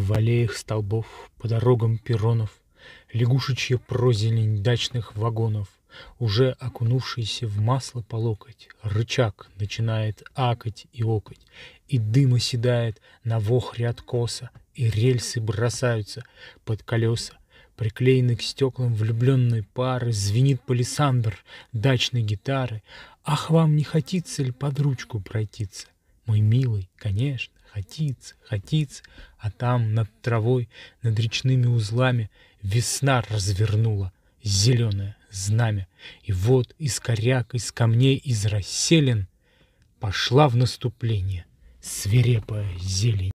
В аллеях столбов, по дорогам перронов, Лягушечья прозелень дачных вагонов, Уже окунувшийся в масло по локоть, Рычаг начинает акать и окать, И дым оседает на вохре от коса, И рельсы бросаются под колеса, Приклеенный к стеклам влюбленной пары Звенит палисандр дачной гитары. Ах, вам не хотится ли под ручку пройтиться? Мой милый, конечно. Хотится, хотится, а там над травой, над речными узлами весна развернула зеленое знамя. И вот из коряк, из камней, из расселен пошла в наступление свирепая зелень.